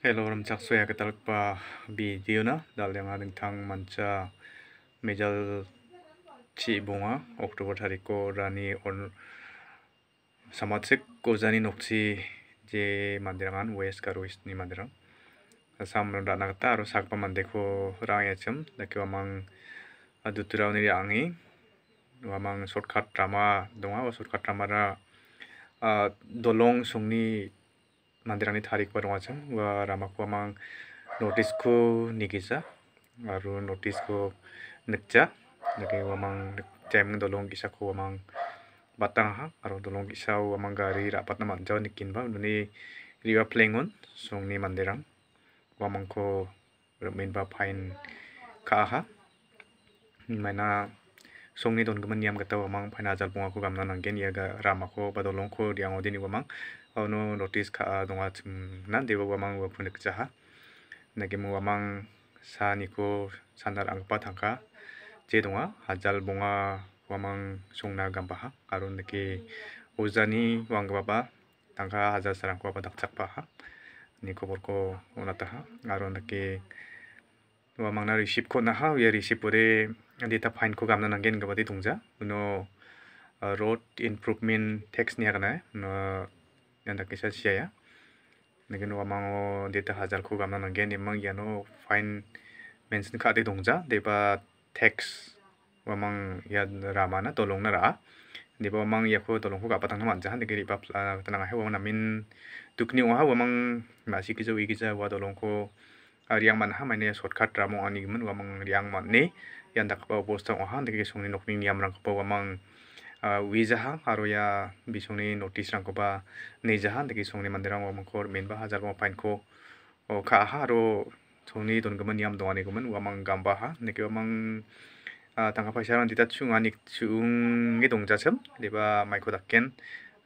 Hello ram ya kita lupa video na dalya nga tang mancha mejal chi bunga Oktober tariko rani on samatsik kozani nokchi je mandirangan west karois ni mandirang sam rana kata aro sakpa mandeko rang yacham daki wamang duturau niri angi wamang shortcut drama donga wa shortcut drama ra dolong sungni mandirangni tarik ba dongachim ua ramako amang notice ko nikija aro notice ko nikja dake amang jem dolong kisa ko amang batang ha aro dolong kisa amang gari rapat na manjau nikinba uni riwa plengon songni mandirang amang ko rumin ba pain ka ha mana songni don gaman yam gata wamang phaina jal bunga ko gamna nanggen yaga rama ko badolong ko riango deni wamang ono notice kha donga chim nan dewa wamang wa phunik ha nage mu wamang sa ni ko sanar angpa tangka je donga hajal bunga wamang na gamba ha arun nake ojani wangba ba tangka hajar sarang ko ba dakchak ba ha ni ko bor ko onata ha arun nake wa mangna r i s h i p ko na ha ya r i s h i pore d i t a find ko gamna nangen g g a b a t i thungja uno road improvement tax ni agna no yanda g kisa sia ya n a g e n wa mango d i t a hazar ko gamna nangen g imang yano f i n e mention ka t e thungja d i b a tax wa mang ya d ramana tolong na ra d i b a w a mang ya ko tolong ko ga patang n a man jahan de i g riba tananga he wa min a a n n g m tukni wa h a wa mang ma si ki z a wi ki ja wa tolong ko Riang riangman ha maine shortcut ramong ani gimin mang riang man-ni ian dakgipa bostang oha dake songni nokni niamrangkoba uamang uijaha uh, aro ia ya bisongni notice-rangkoba nejaha dake songni manderang uamangko menba hajar bama fine-ko oh, ka-aha aro songni gimana, niam donganikomin uamang gambaha dake uamang uh, tangka paisarang dita chunganik chunge jasem, deba maiko dakken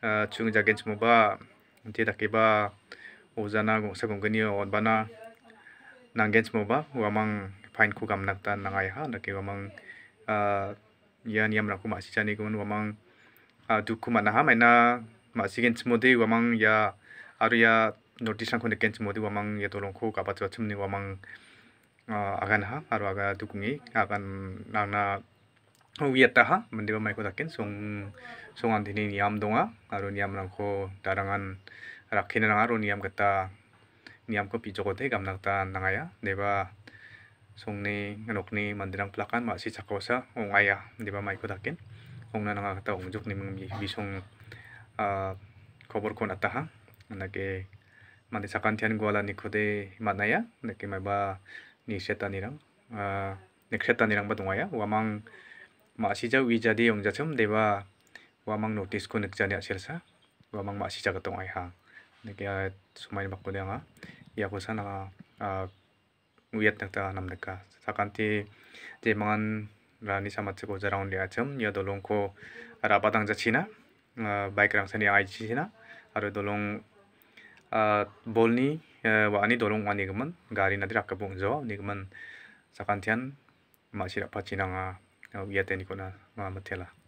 uh, chungjagen chimoba dake dakiba ojana gongsa gonggani onbana nangen smoba wamang fine ku gamnak ta nangai ha dake wamang ia ah, niam raku ma sijani gun wamang ah, duku mana ha maina ma sigen smode wamang ya aru ya notice rangko neken smode wamang ya dolong ko gaba tra chumni wamang ah, agan ha aru aga dukungi agan nangna wiat ta ha mendewa maiko daken song songan dini niam donga aru niam rangko darangan rakhina nang aru niam kata niamko pijokote gamnakta nangaya neba songni nokni manderangplakan masi chakaosa ongaya neba maiko daken ongna nanga kata ongjokni mengmi bisong koborko nataha nake mande sakantian guala nikode manaya nake maiba ni setanirang nek setanirang ba dongaya wamang masija wijadi ongjachum deba wamang notice ko nekjani asilsa wamang masija katongaya nagkakit ah, sumain ba kuli nga iya ko sa naka uh, ah, uyat nagta namdag ka sa kanti di mga rani sa matse ko zarang liya chum iya dolong ko rapatang za china uh, baik rang sa niya ay china dolong uh, bolni, ni uh, wa ani dolong wani gaman gari nadi rakabung zawa ni gaman sa kantian masih dapat china nga uh, uyat ni ko na mga